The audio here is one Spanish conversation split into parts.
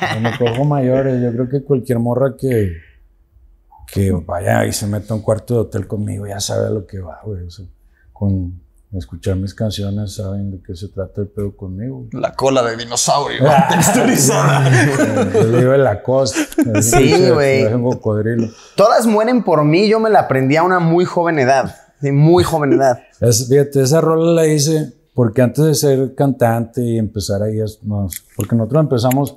Cuando cojo mayores, yo creo que cualquier morra que, que vaya y se meta a un cuarto de hotel conmigo ya sabe a lo que va, güey. con escuchar mis canciones saben de qué se trata el pedo conmigo. La cola de dinosaurio ah, texturizada. Yo digo la costa. Sí, güey. cocodrilo. Todas mueren por mí, yo me la aprendí a una muy joven edad. De muy joven edad. Es, fíjate, esa rola la hice porque antes de ser cantante y empezar ahí, porque nosotros empezamos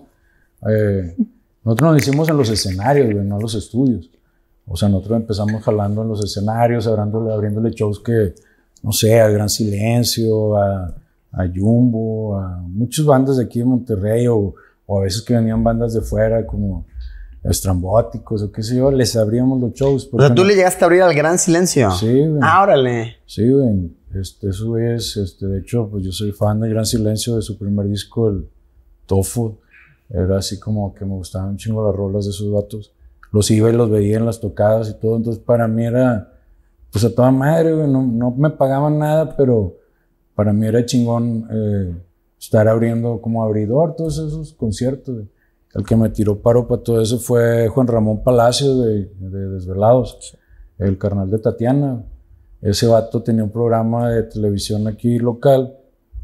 eh, nosotros nos hicimos en los escenarios, güey, no en los estudios. O sea, nosotros empezamos jalando en los escenarios, abriéndole, abriéndole shows que, no sé, a Gran Silencio, a, Jumbo, a muchas bandas de aquí de Monterrey, o, a veces que venían bandas de fuera, como estrambóticos o qué sé yo, les abríamos los shows. O sea, tú le llegaste a abrir al Gran Silencio. Sí, güey. Ah, sí, güey. Este, eso es, este, de hecho, pues yo soy fan del Gran Silencio, de su primer disco, el Tofu. Era así como que me gustaban un chingo las rolas de esos vatos. Los iba y los veía en las tocadas y todo. Entonces, para mí era, pues a toda madre, No, no me pagaban nada, pero para mí era chingón eh, estar abriendo como abridor todos esos conciertos. El que me tiró paro para todo eso fue Juan Ramón Palacio de, de Desvelados, el carnal de Tatiana. Ese vato tenía un programa de televisión aquí local.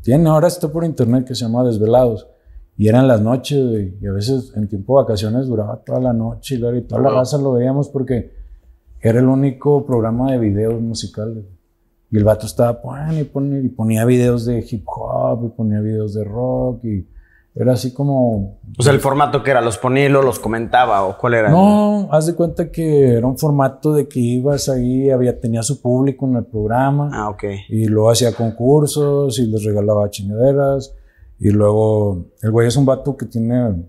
Tiene, ahora está por internet que se llama Desvelados. Y eran las noches, Y a veces en tiempo de vacaciones duraba toda la noche, y toda la casa lo veíamos porque era el único programa de videos musicales. Y el vato estaba, poniendo y, ponía, y ponía videos de hip hop, y ponía videos de rock, y era así como... O sea, el formato que era, los ponía y los comentaba, o cuál era. No, haz de cuenta que era un formato de que ibas ahí, había, tenía su público en el programa. Ah, ok. Y luego hacía concursos y les regalaba chingaderas. Y luego, el güey es un vato que tiene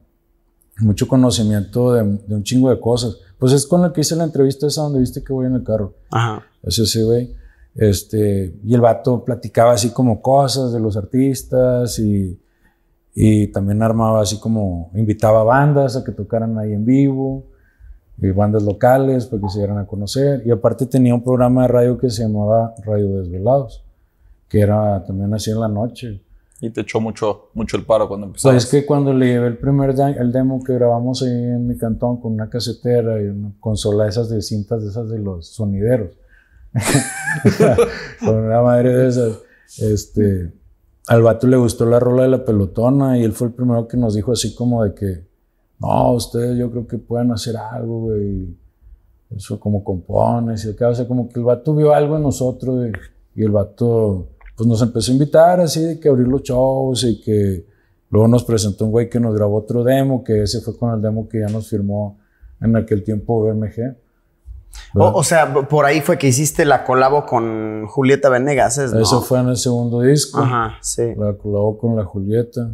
mucho conocimiento de, un chingo de cosas. Pues es con el que hice la entrevista esa donde viste que voy en el carro. Ajá. Es ese güey. Este, y el vato platicaba así como cosas de los artistas y, y también armaba así como, invitaba bandas a que tocaran ahí en vivo, y bandas locales para que se dieran a conocer. Y aparte tenía un programa de radio que se llamaba Radio Desvelados, que era también así en la noche y te echó mucho, mucho el paro cuando empezaste. Pues es que cuando le llevé el primer el demo que grabamos ahí en mi cantón con una casetera y una consola de esas de cintas de esas de los sonideros, con una madre de esas, este, al vato le gustó la rola de la pelotona y él fue el primero que nos dijo así como de que, no, ustedes yo creo que pueden hacer algo, güey, eso como compones y acá, o sea, como que el vato vio algo en nosotros y, y el vato pues nos empezó a invitar así de que abrir los shows y que luego nos presentó un güey que nos grabó otro demo, que ese fue con el demo que ya nos firmó en aquel tiempo BMG. O, sea, por ahí fue que hiciste la colabo con Julieta Venegas. ¿no? Eso fue en el segundo disco. Ajá, sí. La colabo con la Julieta.